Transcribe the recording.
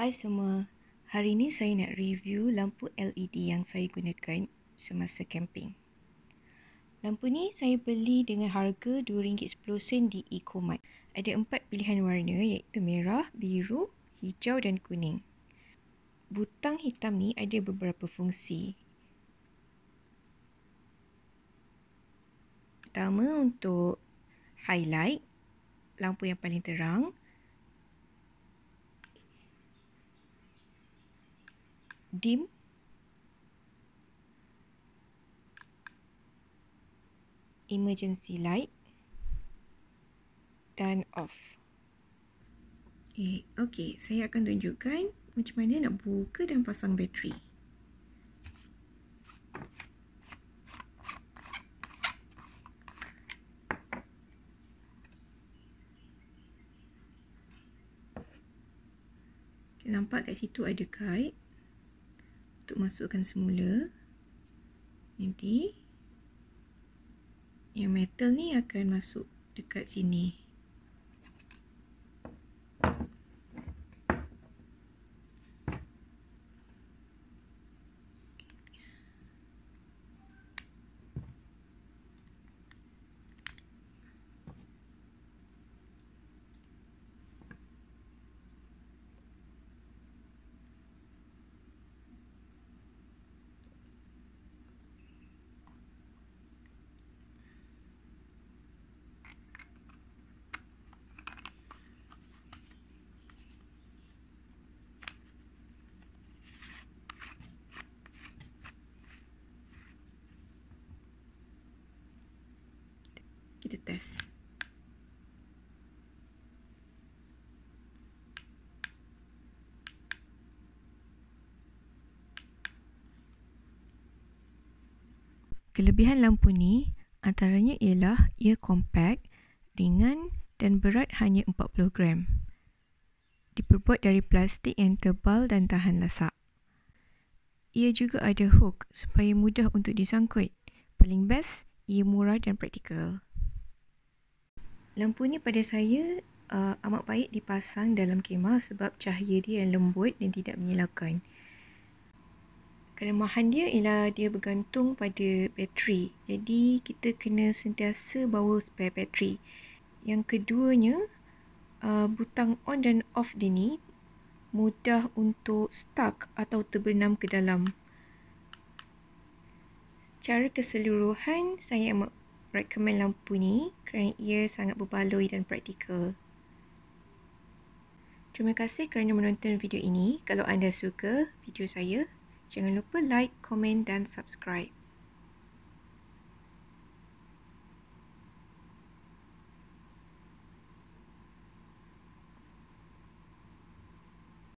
Hai semua. Hari ini saya nak review lampu LED yang saya gunakan semasa camping. Lampu ni saya beli dengan harga RM2.10 di Ecomart. Ada empat pilihan warna iaitu merah, biru, hijau dan kuning. Butang hitam ni ada beberapa fungsi. Pertama untuk highlight lampu yang paling terang. dim emergency light dan off. Eh, okay, saya akan tunjukkan macam mana nak buka dan pasang bateri. Nampak kat situ ada kait untuk masukkan semula nanti yang metal ni akan masuk dekat sini kita test. Kelebihan lampu ni antaranya ialah ia compact, ringan dan berat hanya 40 gram. Diperbuat dari plastik yang tebal dan tahan lasak. Ia juga ada hook supaya mudah untuk disangkut. Paling best, ia murah dan praktikal. Lampu ni pada saya uh, amat baik dipasang dalam kemah sebab cahaya dia yang lembut dan tidak menyilaukan. Kelemahan dia ialah dia bergantung pada bateri. Jadi kita kena sentiasa bawa spare bateri. Yang keduanya, uh, butang on dan off dia ni mudah untuk stuck atau terbenam ke dalam. Secara keseluruhan, saya amat recommend lampu ni kerana ia sangat berbaloi dan praktikal. Terima kasih kerana menonton video ini. Kalau anda suka video saya, jangan lupa like, komen dan subscribe.